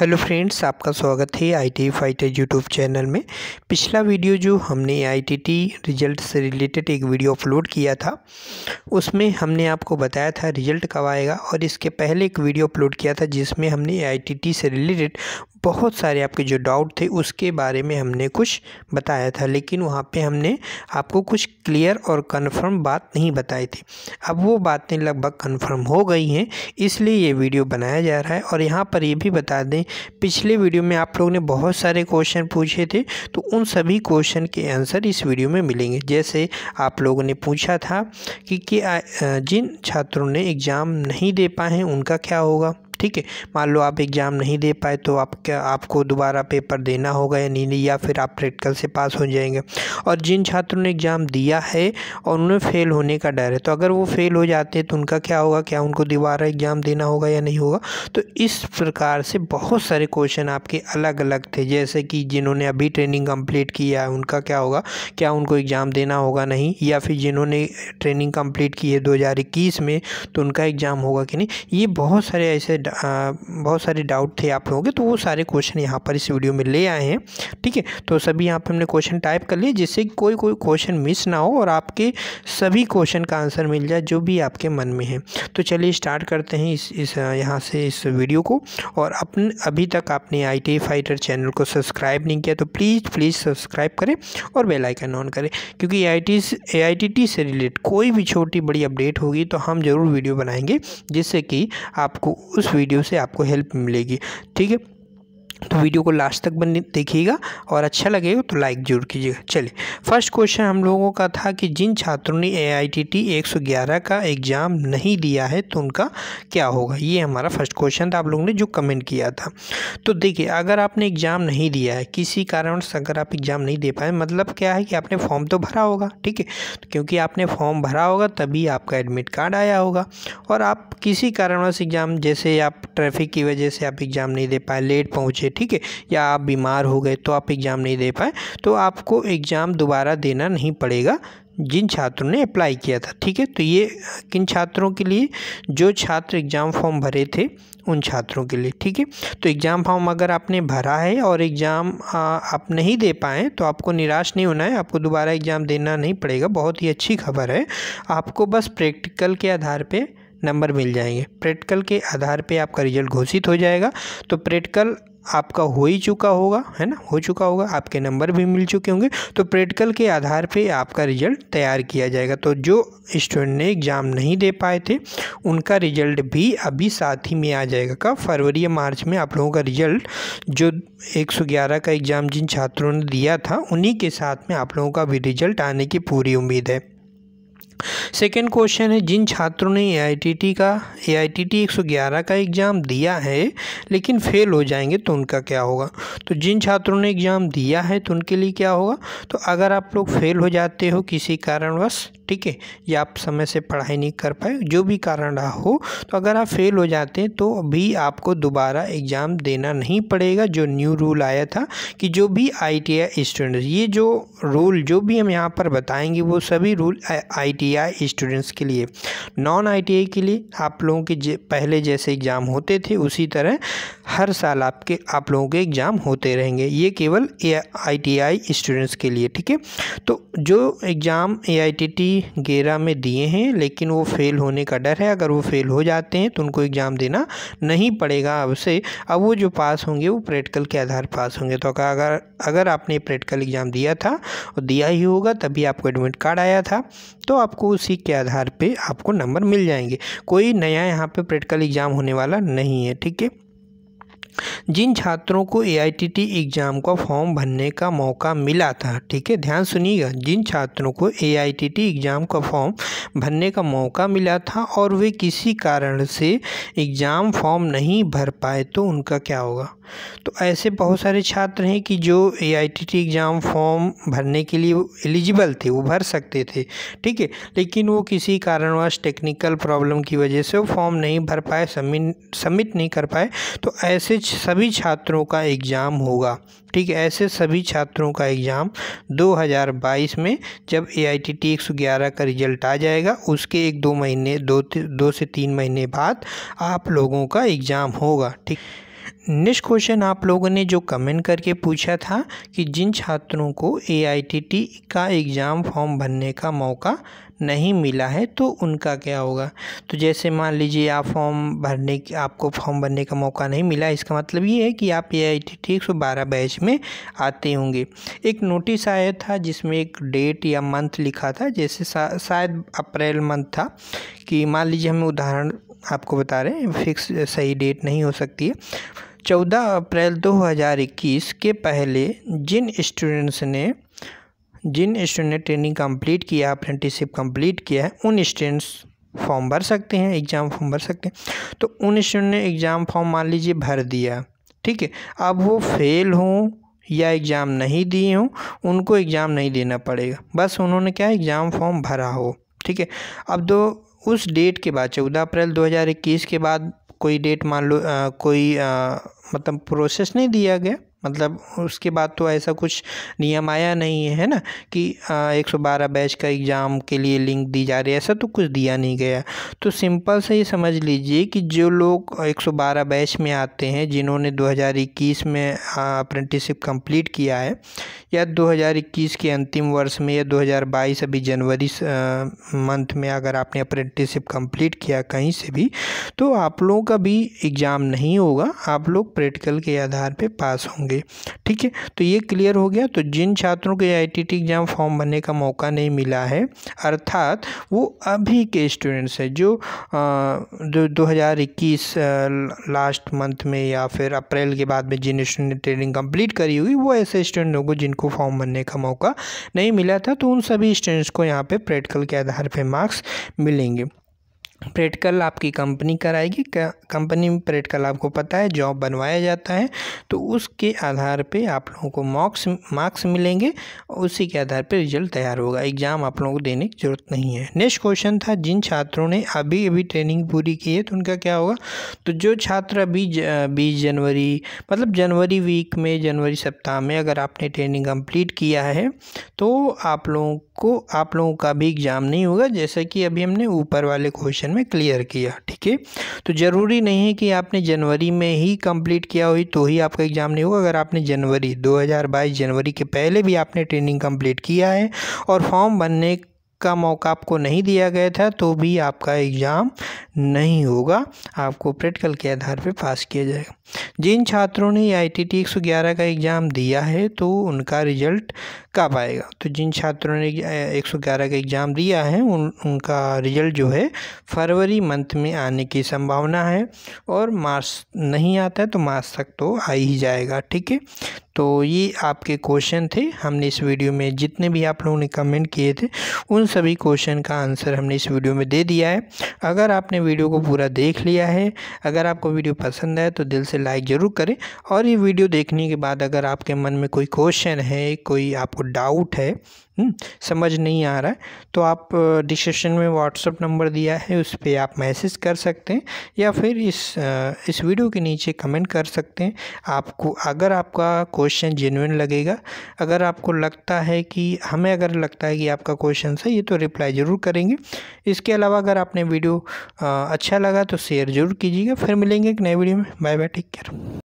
hello friends आपका स्वागत है I T fighter YouTube channel में पिछला वीडियो जो हमने आईटीटी रिजल्ट से रिलेटेड एक वीडियो अपलोड किया था उसमें हमने आपको बताया था रिजल्ट कब आएगा और इसके पहले एक वीडियो अपलोड किया था जिसमें हमने आईटीटी से रिलेटेड बहुत सारे आपके जो डाउट थे उसके बारे में हमने कुछ बताया था लेकिन वहाँ पे हमने आपको कुछ क्लियर और कंफर्म बात नहीं बताई थी अब वो बातें लगभग कंफर्म हो गई हैं इसलिए ये वीडियो बनाया जा रहा है और यहाँ पर ये भी बता दें पिछले वीडियो में आप लोगों ने बहुत सारे क्वेश्चन पूछे थे तो उन सभी क्वेश्चन के आंसर इस वीडियो में मिलेंगे जैसे आप लोगों ने पूछा था कि, कि जिन छात्रों ने एग्ज़ाम नहीं दे पाए हैं उनका क्या होगा ठीक है मान लो आप एग्ज़ाम नहीं दे पाए तो आप क्या आपको दोबारा पेपर देना होगा या नहीं या फिर आप प्रैक्टिकल से पास हो जाएंगे और जिन छात्रों ने एग्ज़ाम दिया है और उन्हें फेल होने का डर है तो अगर वो फेल हो जाते हैं तो उनका क्या होगा क्या उनको दोबारा एग्ज़ाम देना होगा या नहीं होगा तो इस प्रकार से बहुत सारे क्वेश्चन आपके अलग अलग थे जैसे कि जिन्होंने अभी ट्रेनिंग कम्प्लीट किया है उनका क्या होगा क्या उनको एग्ज़ाम देना होगा नहीं या फिर जिन्होंने ट्रेनिंग कम्प्लीट की है दो में तो उनका एग्ज़ाम होगा कि नहीं ये बहुत सारे ऐसे Uh, बहुत सारे डाउट थे आप लोगों के तो वो सारे क्वेश्चन यहाँ पर इस वीडियो में ले आए हैं ठीक है तो सभी यहाँ पर हमने क्वेश्चन टाइप कर लिए जिससे कोई कोई क्वेश्चन मिस ना हो और आपके सभी क्वेश्चन का आंसर मिल जाए जो भी आपके मन में है तो चलिए स्टार्ट करते हैं इस इस uh, यहाँ से इस वीडियो को और अपने अभी तक आपने आई टी फाइटर चैनल को सब्सक्राइब नहीं किया तो प्लीज़ प्लीज़ सब्सक्राइब करें और बेलाइकन ऑन करें क्योंकि A I T A I T T से रिलेटेड कोई भी छोटी बड़ी अपडेट होगी तो हम ज़रूर वीडियो बनाएंगे जिससे कि आपको उस वीडियो से आपको हेल्प मिलेगी ठीक है तो वीडियो को लास्ट तक बन देखिएगा और अच्छा लगेगा तो लाइक जरूर कीजिएगा चलिए फर्स्ट क्वेश्चन हम लोगों का था कि जिन छात्रों ने ए आई टी टी एक सौ ग्यारह का एग्ज़ाम नहीं दिया है तो उनका क्या होगा ये हमारा फर्स्ट क्वेश्चन था आप लोगों ने जो कमेंट किया था तो देखिए अगर आपने एग्ज़ाम नहीं दिया है किसी कारण से अगर आप एग्ज़ाम नहीं दे पाए मतलब क्या है कि आपने फॉर्म तो भरा होगा ठीक है तो क्योंकि आपने फॉर्म भरा होगा तभी आपका एडमिट कार्ड आया होगा और आप किसी कारणवश एग्ज़ाम जैसे आप ट्रैफिक की वजह से आप एग्ज़ाम नहीं दे पाए लेट पहुँचे से ठीक है या आप बीमार हो गए तो आप एग्ज़ाम नहीं दे पाए तो आपको एग्ज़ाम दोबारा देना नहीं पड़ेगा जिन छात्रों ने अप्लाई किया था ठीक है तो ये किन छात्रों के लिए जो छात्र एग्ज़ाम फॉर्म भरे थे उन छात्रों के लिए ठीक है तो एग्ज़ाम फॉर्म अगर आपने भरा है और एग्ज़ाम आप नहीं दे पाए तो आपको निराश नहीं होना है आपको दोबारा एग्ज़ाम देना नहीं पड़ेगा बहुत ही अच्छी खबर है आपको बस प्रैक्टिकल के आधार पर नंबर मिल जाएंगे प्रैक्टिकल के आधार पर आपका रिजल्ट घोषित हो जाएगा तो प्रैक्टिकल आपका हो ही चुका होगा है ना हो चुका होगा आपके नंबर भी मिल चुके होंगे तो प्रैक्टिकल के आधार पे आपका रिजल्ट तैयार किया जाएगा तो जो स्टूडेंट ने एग्ज़ाम नहीं दे पाए थे उनका रिजल्ट भी अभी साथ ही में आ जाएगा कब फरवरी या मार्च में आप लोगों का रिजल्ट जो 111 का एग्ज़ाम जिन छात्रों ने दिया था उन्हीं के साथ में आप लोगों का भी रिजल्ट आने की पूरी उम्मीद है सेकेंड क्वेश्चन है जिन छात्रों ने ए का ए आई टी टी का एग्ज़ाम दिया है लेकिन फेल हो जाएंगे तो उनका क्या होगा तो जिन छात्रों ने एग्ज़ाम दिया है तो उनके लिए क्या होगा तो अगर आप लोग फेल हो जाते हो किसी कारणवश ठीक है या आप समय से पढ़ाई नहीं कर पाए जो भी कारण रहा हो तो अगर आप फेल हो जाते हैं तो भी आपको दोबारा एग्ज़ाम देना नहीं पड़ेगा जो न्यू रूल आया था कि जो भी आई स्टूडेंट ये जो रूल जो भी हम यहाँ पर बताएंगे वो सभी रूल आई किया स्टूडेंट्स के लिए नॉन आईटीआई के लिए आप लोगों के पहले जैसे एग्ज़ाम होते थे उसी तरह हर साल आपके आप लोगों के एग्ज़ाम होते रहेंगे ये केवल ए आई स्टूडेंट्स के लिए ठीक है तो जो exam A I T T गेरा में दिए हैं लेकिन वो फेल होने का डर है अगर वो फेल हो जाते हैं तो उनको एग्ज़ाम देना नहीं पड़ेगा अब से अब वो जो पास होंगे वो प्रैक्टिकल के आधार पास होंगे तो अगर अगर आपने प्रैक्टिकल एग्ज़ाम दिया था और दिया ही होगा तभी आपको एडमिट कार्ड आया था तो आपको उसी के आधार पर आपको नंबर मिल जाएंगे कोई नया यहाँ पर प्रैक्टिकल एग्ज़ाम होने वाला नहीं है ठीक है जिन छात्रों को एआईटीटी एग्ज़ाम का फॉर्म भरने का मौका मिला था ठीक है ध्यान सुनिएगा जिन छात्रों को एआईटीटी एग्ज़ाम का फॉर्म भरने का मौका मिला था और वे किसी कारण से एग्ज़ाम फॉर्म नहीं भर पाए तो उनका क्या होगा तो ऐसे बहुत सारे छात्र हैं कि जो एआईटीटी एग्ज़ाम फॉर्म भरने के लिए एलिजिबल थे वो भर सकते थे ठीक है लेकिन वो किसी कारणवश टेक्निकल प्रॉब्लम की वजह से वो फॉर्म नहीं भर पाए सबमिट सबमिट नहीं कर पाए तो ऐसे सभी छात्रों का एग्ज़ाम होगा ठीक है ऐसे सभी छात्रों का एग्ज़ाम 2022 में जब ए आई टी टी ग्यारह का रिजल्ट आ जाएगा उसके एक दो महीने दो दो से तीन महीने बाद आप लोगों का एग्ज़ाम होगा ठीक नेक्स्ट क्वेश्चन आप लोगों ने जो कमेंट करके पूछा था कि जिन छात्रों को ए का एग्ज़ाम फॉर्म भरने का मौका नहीं मिला है तो उनका क्या होगा तो जैसे मान लीजिए आप फॉर्म भरने आपको फॉर्म भरने का मौका नहीं मिला इसका मतलब ये है कि आप ए आई टी टी एक सौ बारह बैच में आते होंगे एक नोटिस आया था जिसमें एक डेट या मंथ लिखा था जैसे शायद शायद अप्रैल मंथ था कि मान लीजिए हमें उदाहरण आपको बता रहे हैं फिक्स सही डेट नहीं हो सकती है 14 अप्रैल 2021 के पहले जिन स्टूडेंट्स ने जिन स्टूडेंट ने ट्रेनिंग कंप्लीट किया अप्रेंटिसिप कंप्लीट किया है उन स्टूडेंट्स फॉर्म भर सकते हैं एग्ज़ाम फॉर्म भर सकते हैं तो उन स्टूडेंट ने एग्ज़ाम फॉर्म मान लीजिए भर दिया ठीक है अब वो फेल हों या एग्ज़ाम नहीं दिए हों उनको एग्ज़ाम नहीं देना पड़ेगा बस उन्होंने क्या एग्ज़ाम फॉर्म भरा हो ठीक है अब दो उस डेट के बाद चौदह अप्रैल 2021 के बाद कोई डेट मान लो कोई मतलब प्रोसेस नहीं दिया गया मतलब उसके बाद तो ऐसा कुछ नियम आया नहीं है ना कि एक सौ बारह बैच का एग्ज़ाम के लिए लिंक दी जा रही है ऐसा तो कुछ दिया नहीं गया तो सिंपल से ये समझ लीजिए कि जो लोग एक सौ बारह बैच में आते हैं जिन्होंने दो हज़ार इक्कीस में अप्रेंटिसिप कंप्लीट किया है या 2021 के अंतिम वर्ष में या 2022 अभी जनवरी मंथ में अगर आपने अप्रेंटिसिप कंप्लीट किया कहीं से भी तो आप लोगों का भी एग्ज़ाम नहीं होगा आप लोग प्रैक्टिकल के आधार पर पास होंगे ठीक है तो ये क्लियर हो गया तो जिन छात्रों के आई एग्ज़ाम फॉर्म भरने का मौका नहीं मिला है अर्थात वो अभी के स्टूडेंट्स हैं जो दो लास्ट मंथ में या फिर अप्रैल के बाद में जिन स्टूडेंट ट्रेनिंग कंप्लीट करी हुई वो ऐसे स्टूडेंट होंगे को फॉर्म भरने का मौका नहीं मिला था तो उन सभी स्टूडेंट्स को यहाँ पे प्रैक्टिकल के आधार पर मार्क्स मिलेंगे प्रैक्टिकल आपकी कंपनी कराएगी कंपनी में प्रैक्टिकल आपको पता है जॉब बनवाया जाता है तो उसके आधार पे आप लोगों को मार्क्स मार्क्स मिलेंगे और उसी के आधार पे रिजल्ट तैयार होगा एग्ज़ाम आप लोगों को देने की ज़रूरत नहीं है नेक्स्ट क्वेश्चन था जिन छात्रों ने अभी अभी ट्रेनिंग पूरी की है तो उनका क्या होगा तो जो छात्र अभी बीस जनवरी मतलब जनवरी वीक में जनवरी सप्ताह में अगर आपने ट्रेनिंग कम्प्लीट किया है तो आप लोगों को आप लोगों का भी एग्ज़ाम नहीं होगा जैसा कि अभी हमने ऊपर वाले क्वेश्चन में क्लियर किया ठीक है तो ज़रूरी नहीं है कि आपने जनवरी में ही कंप्लीट किया हुई तो ही आपका एग्ज़ाम नहीं होगा अगर आपने जनवरी 2022 जनवरी के पहले भी आपने ट्रेनिंग कंप्लीट किया है और फॉर्म भरने का मौका आपको नहीं दिया गया था तो भी आपका एग्ज़ाम नहीं होगा आपको प्रैक्टिकल के आधार पर पास किया जाएगा जिन छात्रों ने आई टी टी का एग्ज़ाम दिया है तो उनका रिजल्ट कब आएगा तो जिन छात्रों ने 111 का एग्ज़ाम दिया है उन उनका रिजल्ट जो है फरवरी मंथ में आने की संभावना है और मार्च नहीं आता है तो मार्च तक तो आ ही जाएगा ठीक है तो ये आपके क्वेश्चन थे हमने इस वीडियो में जितने भी आप लोगों ने कमेंट किए थे उन सभी क्वेश्चन का आंसर हमने इस वीडियो में दे दिया है अगर आपने वीडियो को पूरा देख लिया है अगर आपको वीडियो पसंद आए तो दिल से लाइक ज़रूर करें और ये वीडियो देखने के बाद अगर आपके मन में कोई क्वेश्चन है कोई आपको डाउट है हम्म, समझ नहीं आ रहा है तो आप डिस्क्रिप्शन में व्हाट्सअप नंबर दिया है उस पर आप मैसेज कर सकते हैं या फिर इस इस वीडियो के नीचे कमेंट कर सकते हैं आपको अगर आपका क्वेश्चन जेनुइन लगेगा अगर आपको लगता है कि हमें अगर लगता है कि आपका क्वेश्चन सही है तो रिप्लाई ज़रूर करेंगे इसके अलावा अगर आपने वीडियो अच्छा लगा तो शेयर ज़रूर कीजिएगा फिर मिलेंगे एक नए वीडियो में बाय बाय टेक केयर